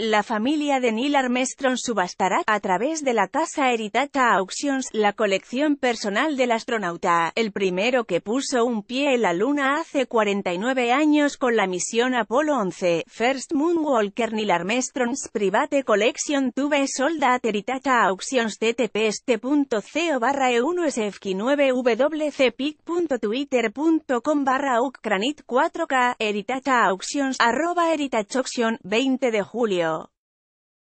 La familia de Neil Armstrong subastará, a través de la casa Heritata Auctions, la colección personal del astronauta, el primero que puso un pie en la Luna hace 49 años con la misión Apolo 11. First Moonwalker Neil Armstrong's Private Collection Tube Sold at Auctions ttpst.co barra e1sfq9wcpic.twitter.com barra ucranit4k Heritata Auctions arroba Heritage Auction 20 de julio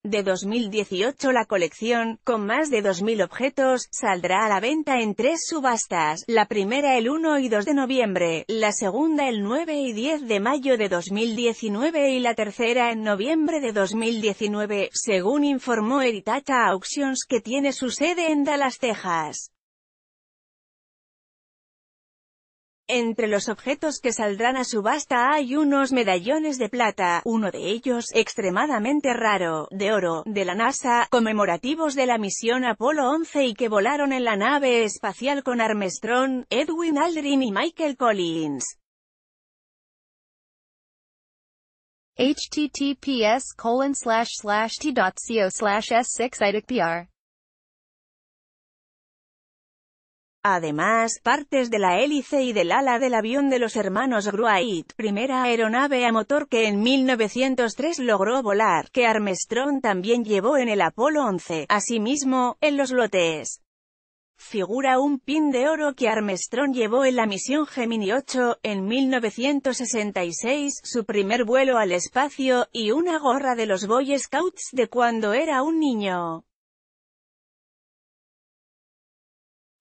de 2018 la colección, con más de 2.000 objetos, saldrá a la venta en tres subastas, la primera el 1 y 2 de noviembre, la segunda el 9 y 10 de mayo de 2019 y la tercera en noviembre de 2019, según informó Heritage Auctions que tiene su sede en Dallas, Texas. Entre los objetos que saldrán a subasta hay unos medallones de plata, uno de ellos, extremadamente raro, de oro, de la NASA, conmemorativos de la misión Apolo 11 y que volaron en la nave espacial con Armstrong, Edwin Aldrin y Michael Collins. Además, partes de la hélice y del ala del avión de los hermanos Wright, primera aeronave a motor que en 1903 logró volar, que Armstrong también llevó en el Apolo 11. Asimismo, en los lotes figura un pin de oro que Armstrong llevó en la misión Gemini 8, en 1966, su primer vuelo al espacio, y una gorra de los Boy Scouts de cuando era un niño.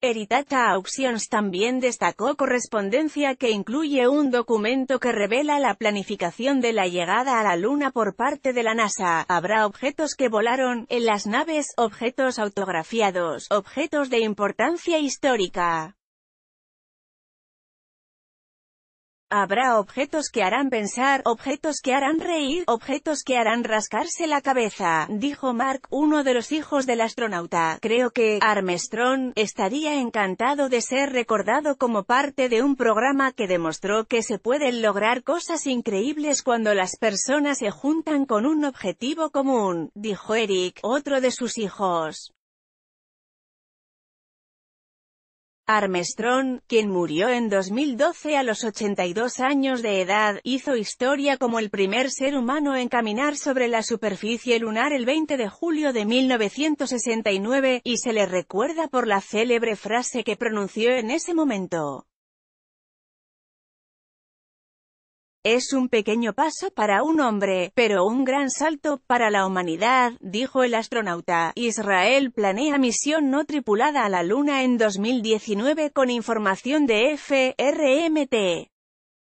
Heritata Auctions también destacó correspondencia que incluye un documento que revela la planificación de la llegada a la Luna por parte de la NASA. Habrá objetos que volaron en las naves, objetos autografiados, objetos de importancia histórica. Habrá objetos que harán pensar, objetos que harán reír, objetos que harán rascarse la cabeza, dijo Mark, uno de los hijos del astronauta. Creo que Armstrong estaría encantado de ser recordado como parte de un programa que demostró que se pueden lograr cosas increíbles cuando las personas se juntan con un objetivo común, dijo Eric, otro de sus hijos. Armstrong, quien murió en 2012 a los 82 años de edad, hizo historia como el primer ser humano en caminar sobre la superficie lunar el 20 de julio de 1969, y se le recuerda por la célebre frase que pronunció en ese momento. Es un pequeño paso para un hombre, pero un gran salto para la humanidad, dijo el astronauta. Israel planea misión no tripulada a la Luna en 2019 con información de FRMT.